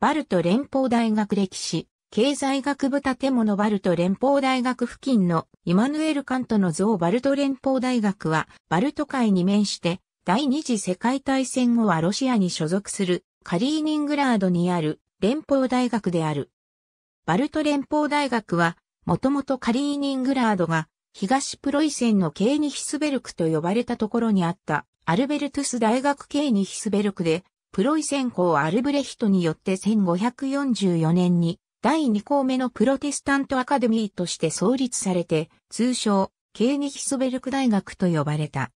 バルト連邦大学歴史、経済学部建物バルト連邦大学付近のイマヌエル・カントの像バルト連邦大学はバルト海に面して第二次世界大戦後はロシアに所属するカリーニングラードにある連邦大学である。バルト連邦大学はもともとカリーニングラードが東プロイセンのケーニヒスベルクと呼ばれたところにあったアルベルトゥス大学ケーニヒスベルクでプロイセン公アルブレヒトによって1544年に第2項目のプロテスタントアカデミーとして創立されて、通称、ケーニヒスベルク大学と呼ばれた。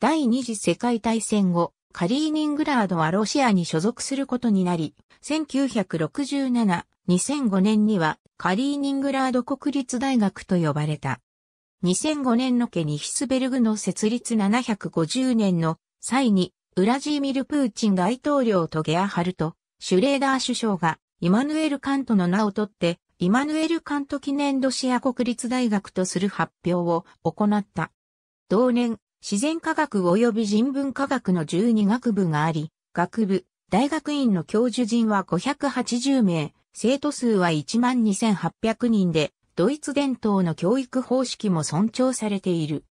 第二次世界大戦後、カリーニングラードはロシアに所属することになり、1967、2005年にはカリーニングラード国立大学と呼ばれた。2005年のケニヒスベルグの設立750年の際にウラジーミル・プーチン大統領とゲアハルト、シュレーダー首相が、イマヌエル・カントの名を取って、イマヌエル・カント記念ロシア国立大学とする発表を行った。同年、自然科学及び人文科学の12学部があり、学部、大学院の教授陣は580名、生徒数は12,800人で、ドイツ伝統の教育方式も尊重されている。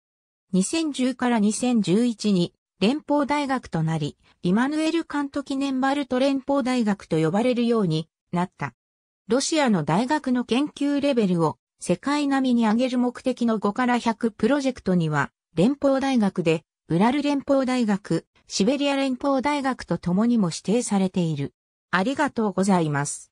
2010から2011に連邦大学となり、イマヌエル・カント記念バルト連邦大学と呼ばれるようになった。ロシアの大学の研究レベルを世界並みに上げる目的の5から100プロジェクトには、連邦大学で、ウラル連邦大学、シベリア連邦大学と共にも指定されている。ありがとうございます。